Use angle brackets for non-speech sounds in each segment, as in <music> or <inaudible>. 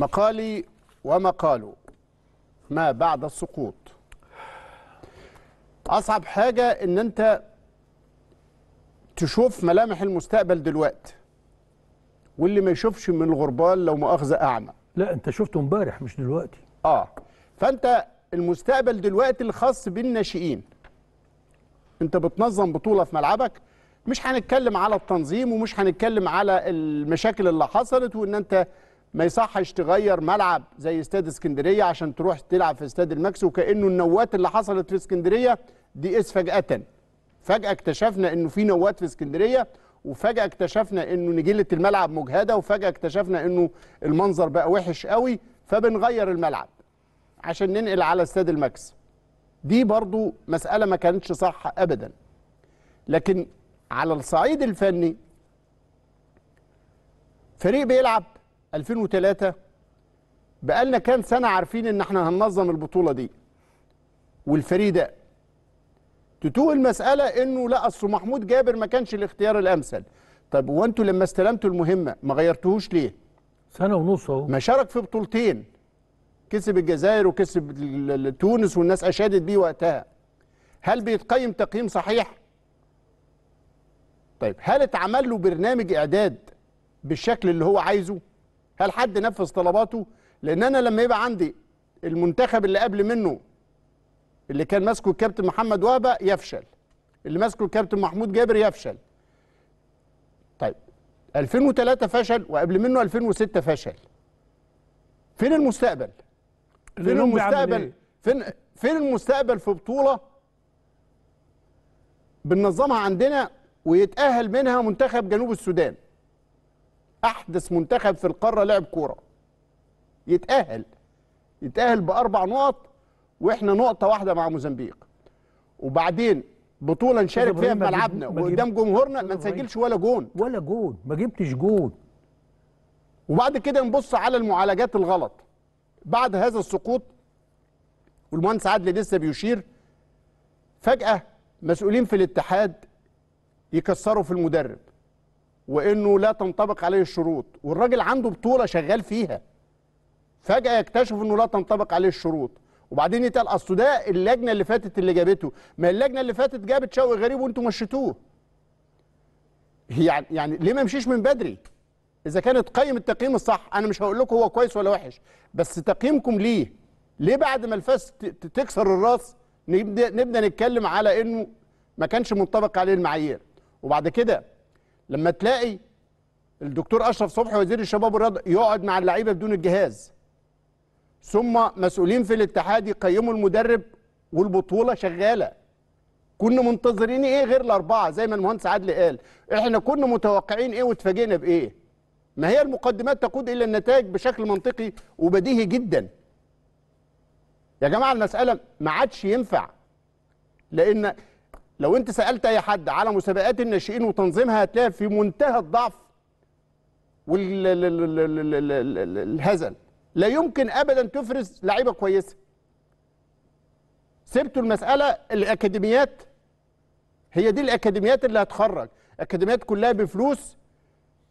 مقالي ومقاله ما بعد السقوط أصعب حاجة إن أنت تشوف ملامح المستقبل دلوقتي واللي ما يشوفش من الغربال لو مؤاخذة أعمى لا أنت شفته امبارح مش دلوقتي آه فأنت المستقبل دلوقتي الخاص بالناشئين أنت بتنظم بطولة في ملعبك مش هنتكلم على التنظيم ومش هنتكلم على المشاكل اللي حصلت وإن أنت ما يصحش تغير ملعب زي استاد اسكندريه عشان تروح تلعب في استاد الماكس وكانه النوات اللي حصلت في اسكندريه دي اس فجاه فجاه اكتشفنا انه في نوات في اسكندريه وفجاه اكتشفنا انه نجيله الملعب مجهده وفجاه اكتشفنا انه المنظر بقى وحش قوي فبنغير الملعب عشان ننقل على استاد الماكس دي برضو مساله ما كانتش صح ابدا لكن على الصعيد الفني فريق بيلعب 2003 بقالنا كام سنة عارفين إن إحنا هننظم البطولة دي والفريق ده تتوه المسألة إنه لا أصل محمود جابر ما كانش الاختيار الأمثل طب وأنتوا لما استلمتوا المهمة ما غيرتوهوش ليه؟ سنة ونص أهو ما شارك في بطولتين كسب الجزائر وكسب تونس والناس أشادت بيه وقتها هل بيتقيم تقييم صحيح؟ طيب هل اتعمل له برنامج إعداد بالشكل اللي هو عايزه؟ هل حد نفذ طلباته لان انا لما يبقى عندي المنتخب اللي قبل منه اللي كان ماسكه الكابتن محمد وهبه يفشل اللي ماسكه الكابتن محمود جابر يفشل طيب 2003 فشل وقبل منه 2006 فشل فين المستقبل فين المستقبل إيه؟ فين فين المستقبل في بطوله بننظمها عندنا ويتأهل منها منتخب جنوب السودان احدث منتخب في القاره لعب كوره يتاهل يتاهل باربع نقط واحنا نقطه واحده مع موزمبيق وبعدين بطوله نشارك فيها في ملعبنا وقدام جمهورنا ما نسجلش ولا جون ولا جون ما جبتش جون وبعد كده نبص على المعالجات الغلط بعد هذا السقوط والمهندس عادل لسه بيشير فجاه مسؤولين في الاتحاد يكسروا في المدرب وانه لا تنطبق عليه الشروط والراجل عنده بطوله شغال فيها فجاه يكتشف انه لا تنطبق عليه الشروط وبعدين يتقال اصل ده اللجنه اللي فاتت اللي جابته ما اللجنه اللي فاتت جابت شوقي غريب وانتم مشيتوه يعني يعني ليه ما يمشيش من بدري اذا كانت قيم التقييم الصح انا مش هقول لكم هو كويس ولا وحش بس تقييمكم ليه ليه بعد ما الفاس تكسر الراس نبدا نبدا نتكلم على انه ما كانش منطبق عليه المعايير وبعد كده لما تلاقي الدكتور اشرف صبحي وزير الشباب والرياضه يقعد مع اللعيبه بدون الجهاز ثم مسؤولين في الاتحاد يقيموا المدرب والبطوله شغاله كنا منتظرين ايه غير الاربعه زي ما المهندس عادل قال احنا كنا متوقعين ايه واتفاجئنا بايه ما هي المقدمات تقود الى النتائج بشكل منطقي وبديهي جدا يا جماعه المساله ما عادش ينفع لان لو انت سالت اي حد على مسابقات الناشئين وتنظيمها هتلاقي في منتهى الضعف والهزل لا يمكن ابدا تفرز لعيبه كويسه سبتوا المساله الاكاديميات هي دي الاكاديميات اللي هتخرج اكاديميات كلها بفلوس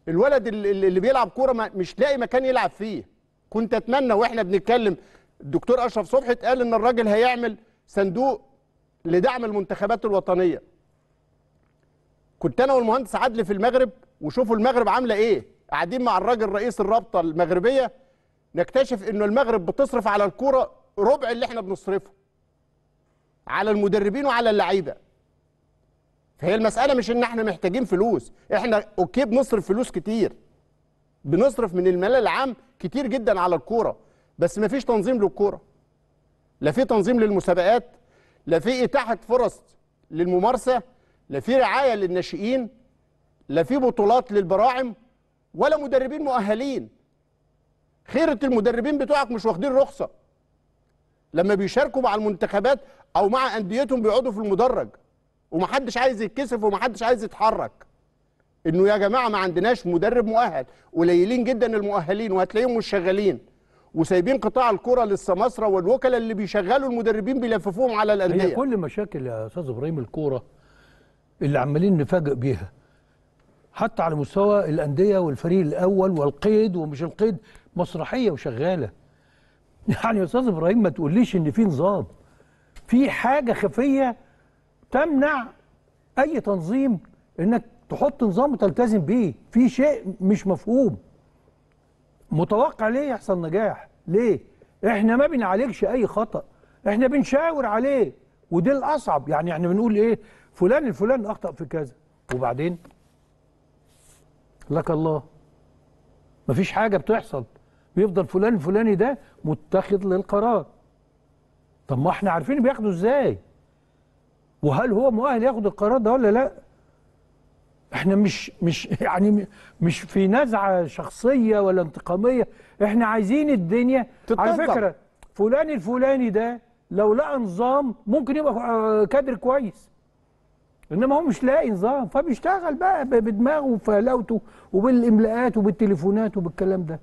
الولد اللي بيلعب كوره مش لاقي مكان يلعب فيه كنت اتمنى واحنا بنتكلم الدكتور اشرف صبحي قال ان الراجل هيعمل صندوق لدعم المنتخبات الوطنيه كنت انا والمهندس عدلي في المغرب وشوفوا المغرب عامله ايه قاعدين مع الراجل رئيس الرابطه المغربيه نكتشف انه المغرب بتصرف على الكوره ربع اللي احنا بنصرفه على المدربين وعلى اللعيبه فهي المساله مش ان احنا محتاجين فلوس احنا اوكي بنصرف فلوس كتير بنصرف من المال العام كتير جدا على الكوره بس مفيش تنظيم للكوره لا في تنظيم للمسابقات لا في إتاحة فرص للممارسة لا في رعاية للناشئين لا في بطولات للبراعم ولا مدربين مؤهلين خيرة المدربين بتوعك مش واخدين رخصة لما بيشاركوا مع المنتخبات أو مع أنديتهم بيقعدوا في المدرج ومحدش عايز يتكسف ومحدش عايز يتحرك انه يا جماعه ما عندناش مدرب مؤهل قليلين جدا المؤهلين وهتلاقيهم مش شغالين وسايبين قطاع الكره للسماسره والوكلاء اللي بيشغلوا المدربين بيلففوهم على الانديه هي كل مشاكل يا استاذ ابراهيم الكوره اللي عمالين نفاجئ بيها حتى على مستوى الانديه والفريق الاول والقيد ومش القيد مسرحيه وشغاله يعني يا استاذ ابراهيم ما تقوليش ان في نظام في حاجه خفيه تمنع اي تنظيم انك تحط نظام وتلتزم بيه في شيء مش مفهوم متوقع ليه يحصل نجاح ليه احنا ما بنعالجش اي خطا احنا بنشاور عليه ودي الاصعب يعني احنا بنقول ايه فلان الفلان اخطا في كذا وبعدين لك الله مفيش حاجه بتحصل بيفضل فلان الفلاني ده متخذ للقرار طب ما احنا عارفين بياخده ازاي وهل هو مؤهل ياخد القرار ده ولا لا احنا مش مش <laughs> يعني مش في نزعه شخصيه ولا انتقاميه احنا عايزين الدنيا تتنظم. على فكره فلان الفلاني ده لو لقى نظام ممكن يبقى آه، كادر كويس انما هو مش لاقي نظام فبيشتغل بقى بدماغه وفهلاوته وبالاملاءات وبالتليفونات وبالكلام ده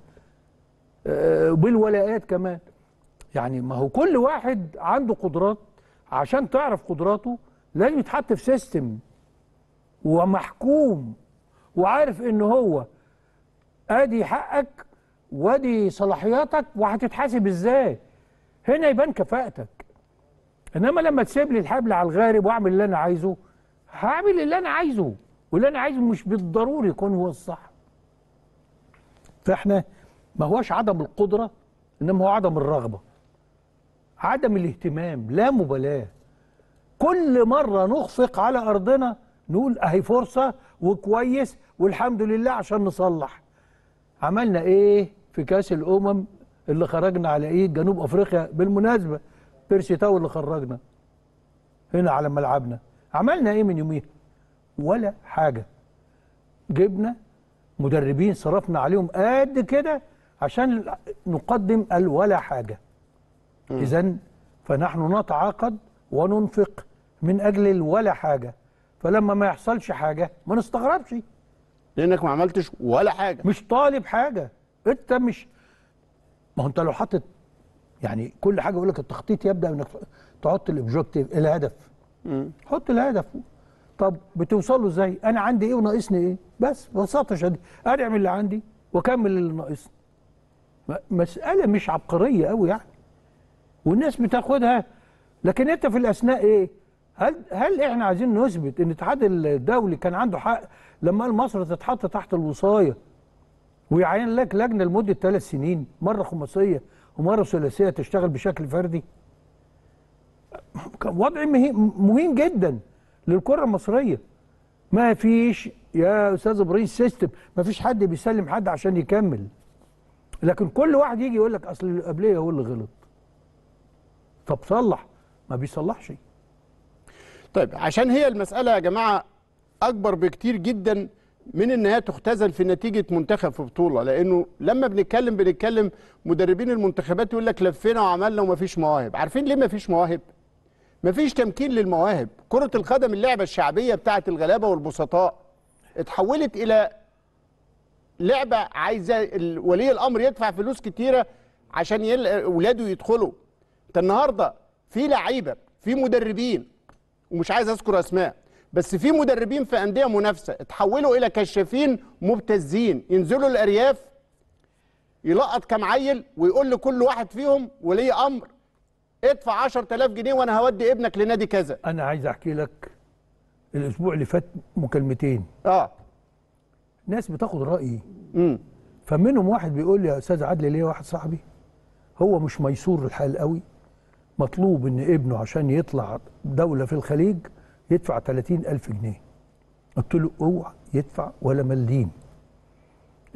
آه، وبالولاءات كمان يعني ما هو كل واحد عنده قدرات عشان تعرف قدراته لازم يتحط في سيستم ومحكوم وعارف ان هو ادي حقك وادي صلاحياتك وهتتحاسب ازاي هنا يبان كفاءتك انما لما تسيب لي الحبل على الغارب واعمل اللي انا عايزه هعمل اللي انا عايزه واللي انا عايزه مش بالضروري يكون هو الصح فاحنا ما هوش عدم القدره انما هو عدم الرغبه عدم الاهتمام لا مبالاه كل مره نخفق على ارضنا نقول اهي فرصه وكويس والحمد لله عشان نصلح عملنا ايه في كاس الامم اللي خرجنا على ايه جنوب افريقيا بالمناسبه بيرسي تاو اللي خرجنا هنا على ملعبنا عملنا ايه من يوميها ولا حاجه جبنا مدربين صرفنا عليهم قد كده عشان نقدم الولا حاجه اذا فنحن نتعاقد وننفق من اجل الولا حاجه فلما ما يحصلش حاجه ما نستغربش لانك ما عملتش ولا حاجه مش طالب حاجه انت مش ما هو انت لو حاطط يعني كل حاجه يقول لك التخطيط يبدا انك تحط الاوبجيكتيف الهدف امم حط الهدف طب بتوصل له ازاي انا عندي ايه وناقصني ايه بس ببساطه شديده ادعم اللي عندي واكمل اللي ناقصني مساله مش عبقريه قوي يعني والناس بتاخدها لكن انت في الاثناء ايه هل هل احنا عايزين نثبت ان الاتحاد الدولي كان عنده حق لما قال مصر تتحط تحت الوصايه ويعين لك لجنه لمده ثلاث سنين مره خماسيه ومره ثلاثيه تشتغل بشكل فردي وضع مهم جدا للكره المصريه ما فيش يا استاذ ابراهيم سيستم ما فيش حد بيسلم حد عشان يكمل لكن كل واحد يجي يقول لك اصل قبليه هو اللي غلط طب صلح ما بيصلحش طيب عشان هي المسألة يا جماعة أكبر بكتير جدا من ان هي في نتيجه منتخب في بطوله لانه لما بنتكلم بنتكلم مدربين المنتخبات يقول لك لفينا وعملنا ومفيش مواهب عارفين ليه مفيش مواهب مفيش تمكين للمواهب كره القدم اللعبه الشعبيه بتاعه الغلابه والبسطاء اتحولت الى لعبه عايزه ولي الامر يدفع فلوس كتيره عشان اولاده يدخلوا انت النهارده في لعيبه في مدربين ومش عايز اذكر اسماء بس في مدربين في انديه منافسه اتحولوا الى كشافين مبتزين ينزلوا الارياف يلقط كام عيل ويقول لكل واحد فيهم ولي امر ادفع 10000 جنيه وانا هودي ابنك لنادي كذا انا عايز احكي لك الاسبوع اللي فات مكالمتين اه ناس بتاخد رايي امم فمنهم واحد بيقول لي يا استاذ عدلي ليه واحد صاحبي هو مش ميسور الحال قوي مطلوب ان ابنه عشان يطلع دوله في الخليج يدفع 30 ألف جنيه قلت له اوعى يدفع ولا مليم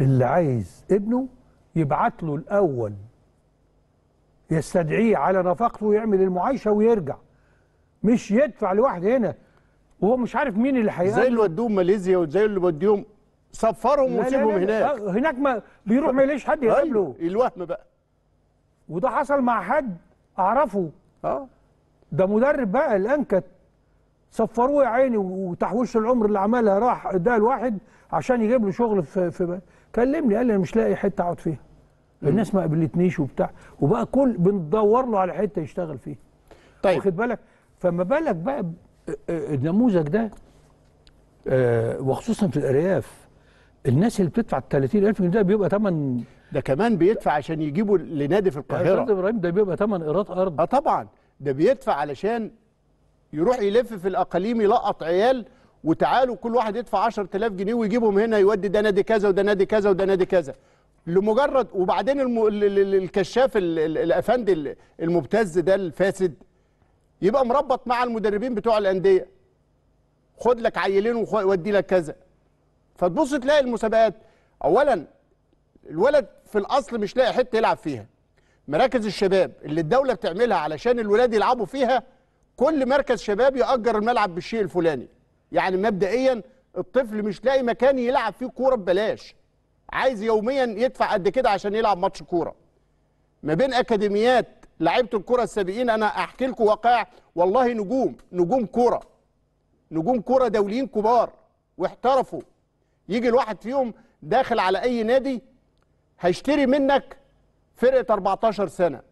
اللي عايز ابنه يبعت له الاول يستدعيه على نفقته ويعمل المعايشه ويرجع مش يدفع لواحد هنا وهو مش عارف مين اللي هيقابله زي اللي ودوهم ماليزيا وزي اللي وديهم سفرهم وسيبهم هناك هناك ما بيروح ما يلاقيش حد يقابله أيوة، الوهم بقى وده حصل مع حد اعرفه اه ده مدرب بقى الانكت صفروه يا عيني وتحويش العمر اللي عملها راح اداها لواحد عشان يجيب له شغل في, في كلمني قال لي انا مش لاقي حته اقعد فيها الناس ما قبلتنيش وبتاع وبقى كل بندور له على حته يشتغل فيها طيب واخد بالك فما بالك بقى آه، آه، النموذج ده آه، وخصوصا في الارياف الناس اللي بتدفع ال 30000 جنيه ده بيبقى ثمن ده كمان بيدفع عشان يجيبوا لنادي في القاهره يا استاذ ابراهيم ده بيبقى ثمن ايراد ارض اه طبعا ده بيدفع علشان يروح يلف في الاقاليم يلقط عيال وتعالوا كل واحد يدفع 10000 جنيه ويجيبهم هنا يودي ده نادي كذا وده نادي كذا وده نادي كذا لمجرد وبعدين الم... الكشاف الافندي المبتز ده الفاسد يبقى مربط مع المدربين بتوع الانديه خد لك عيلين وودي لك كذا فتبص تلاقي المسابقات اولا الولد في الاصل مش لاقي حته يلعب فيها مراكز الشباب اللي الدوله بتعملها علشان الولاد يلعبوا فيها كل مركز شباب ياجر الملعب بالشيء الفلاني يعني مبدئيا الطفل مش لاقي مكان يلعب فيه كوره ببلاش عايز يوميا يدفع قد كده عشان يلعب ماتش كوره ما بين اكاديميات لعيبه الكوره السابقين انا احكي لكم واقع والله نجوم نجوم كوره نجوم كوره دوليين كبار واحترفوا يجي الواحد فيهم داخل على اي نادي هيشتري منك فرقه 14 سنه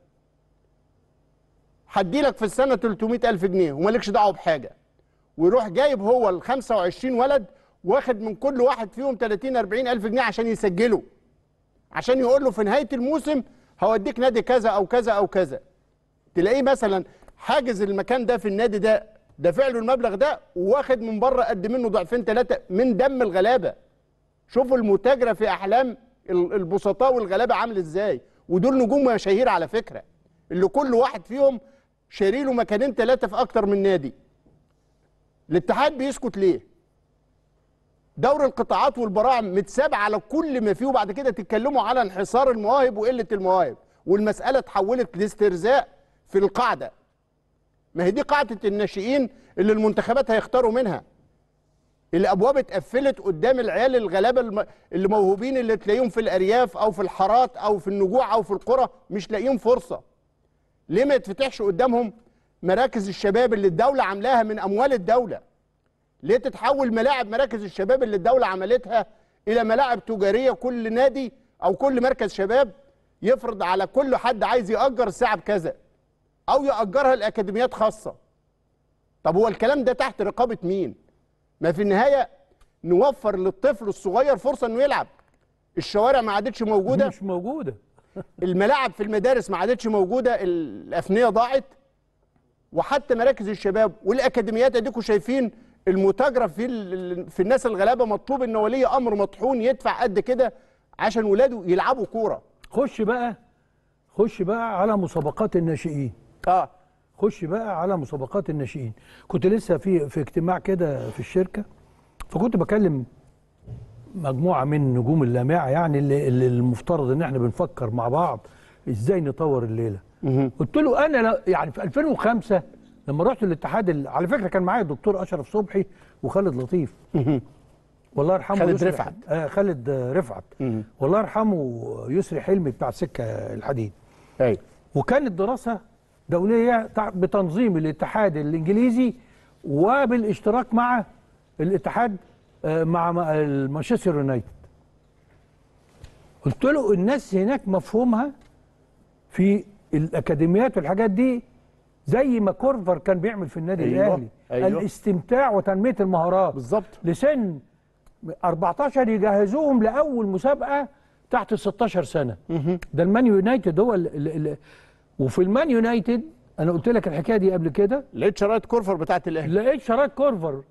هديلك في السنه 300000 جنيه ومالكش دعوه بحاجه ويروح جايب هو ال 25 ولد واخد من كل واحد فيهم 30 40 الف جنيه عشان يسجله عشان يقول له في نهايه الموسم هوديك نادي كذا او كذا او كذا تلاقيه مثلا حاجز المكان ده في النادي ده دافع له المبلغ ده واخد من بره قد منه ضعفين ثلاثه من دم الغلابه شوفوا المتاجره في احلام البسطاء والغلابه عامل ازاي ودول نجوم مشاهير على فكره اللي كل واحد فيهم شاري له مكانين ثلاثه في اكتر من نادي الاتحاد بيسكت ليه دور القطاعات والبراعم متساب على كل ما فيه وبعد كده تتكلموا على انحصار المواهب وقله المواهب والمساله اتحولت لاسترزاق في القاعده ما هي دي قاعده الناشئين اللي المنتخبات هيختاروا منها الابواب اتقفلت قدام العيال الغلابه اللي موهوبين اللي تلاقيهم في الارياف او في الحارات او في النجوع او في القرى مش لاقيين فرصه ليه ما يتفتحش قدامهم مراكز الشباب اللي الدوله عاملاها من اموال الدوله ليه تتحول ملاعب مراكز الشباب اللي الدوله عملتها الى ملاعب تجاريه كل نادي او كل مركز شباب يفرض على كل حد عايز ياجر ساعه بكذا او ياجرها لاكاديميات خاصه طب هو الكلام ده تحت رقابه مين ما في النهايه نوفر للطفل الصغير فرصه انه يلعب الشوارع ما عادتش موجوده مش موجوده <laughs> الملاعب في المدارس ما عادتش موجوده الافنيه ضاعت وحتى مراكز الشباب والاكاديميات اديكم شايفين المتاجره في في الناس الغلابه مطلوب ان ولي امر مطحون يدفع قد كده عشان ولاده يلعبوا كوره خش بقى خش بقى على مسابقات الناشئين اه خش بقى على مسابقات الناشئين كنت لسه في في اجتماع كده في الشركه فكنت بكلم مجموعه من النجوم اللامعه يعني اللي, اللي المفترض ان احنا بنفكر مع بعض ازاي نطور الليله قلت له انا يعني في 2005 لما رحت الاتحاد على فكره كان معايا الدكتور اشرف صبحي وخالد لطيف والله يرحمه خالد رفعت آه خالد رفعت والله يرحمه يسري حلمي بتاع سكه الحديد ايوه وكانت دراسه دولية بتنظيم الاتحاد الإنجليزي وبالاشتراك مع الاتحاد آه، مع مانشستر يونايتد قلت له الناس هناك مفهومها في الأكاديميات والحاجات دي زي ما كورفر كان بيعمل في النادي أيوة. الأهلي أيوة. الاستمتاع وتنمية المهارات بالظبط لسن 14 يجهزوهم لأول مسابقة تحت 16 سنه ده المان يونايتد هو اللي وفي المان يونايتد انا قلت لك الحكايه دي قبل كده لقيت شرايط كورفر بتاعه الاهلي لقيت شرايط كورفر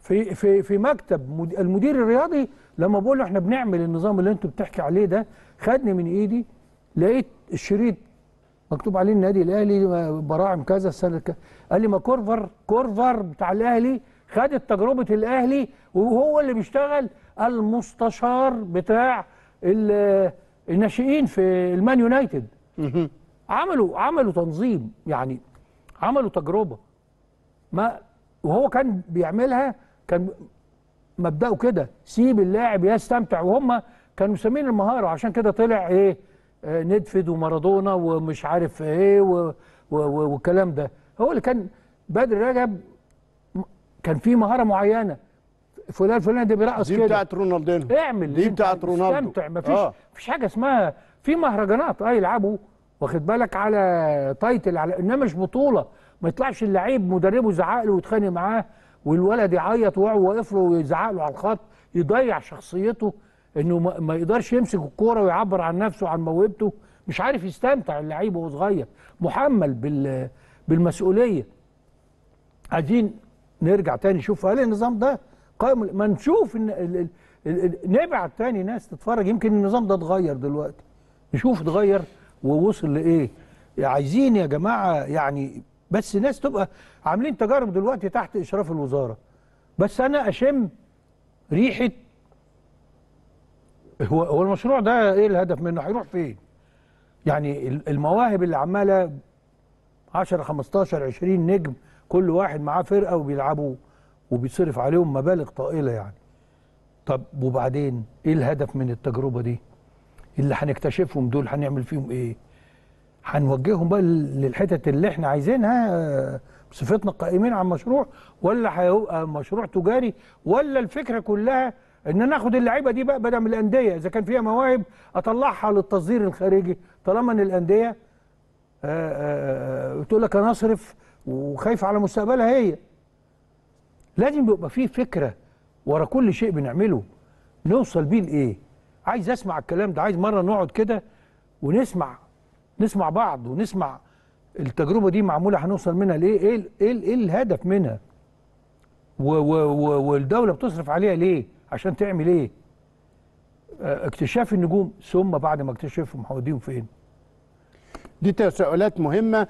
في في في مكتب المدير الرياضي لما بقول له احنا بنعمل النظام اللي انتوا بتحكي عليه ده خدني من ايدي لقيت الشريط مكتوب عليه النادي الاهلي براعم كذا السنه كذا قال لي ما كورفر كورفر بتاع الاهلي خد تجربه الاهلي وهو اللي بيشتغل المستشار بتاع الناشئين في المان يونايتد عملوا عملوا تنظيم يعني عملوا تجربه ما وهو كان بيعملها كان مبدأه كده سيب اللاعب يستمتع وهم كانوا مسمين المهاره عشان كده طلع ايه آه ندفد ومارادونا ومش عارف ايه و و و والكلام ده هو اللي كان بدر رجب كان في مهاره معينه فلان فلان ده بيرقص كده دي بتاعت رونالدينو اعمل دي بتاعت رونالدو استمتع مفيش آه. مفيش حاجه اسمها في مهرجانات اه يلعبوا واخد بالك على تايتل على انما مش بطوله ما يطلعش اللعيب مدربه يزعق له ويتخانق معاه والولد يعيط ويقعد واقف له ويزعق له على الخط يضيع شخصيته انه ما يقدرش يمسك الكوره ويعبر عن نفسه وعن موهبته مش عارف يستمتع اللعيب وهو صغير محمل بال بالمسؤوليه عايزين نرجع تاني نشوف هل النظام ده قائم ما نشوف إن نبعت تاني ناس تتفرج يمكن النظام ده اتغير دلوقتي نشوف اتغير ووصل لايه عايزين يا جماعه يعني بس ناس تبقى عاملين تجارب دلوقتي تحت اشراف الوزاره بس انا اشم ريحه هو هو المشروع ده ايه الهدف منه هيروح فين يعني المواهب اللي عماله 10 15 20 نجم كل واحد معاه فرقه وبيلعبوا وبيصرف عليهم مبالغ طائله يعني طب وبعدين ايه الهدف من التجربه دي اللي هنكتشفهم دول هنعمل فيهم ايه هنوجههم بقى للحتت اللي احنا عايزينها آه، بصفتنا قائمين على المشروع ولا هيبقى مشروع تجاري ولا الفكره كلها ان ناخد اللعيبه دي بقى بدل من الانديه اذا كان فيها مواهب اطلعها للتصدير الخارجي طالما ان الانديه بتقول آه، آه، لك انا اصرف وخايف على مستقبلها هي لازم يبقى في فكره ورا كل شيء بنعمله نوصل بيه لايه عايز اسمع الكلام ده عايز مره نقعد كده ونسمع نسمع بعض ونسمع التجربه دي معموله هنوصل منها لايه ايه ايه, إيه الهدف منها و و و والدوله بتصرف عليها ليه عشان تعمل ايه آه، اكتشاف النجوم ثم بعد ما اكتشفهم هوديهم فين دي تساؤلات مهمه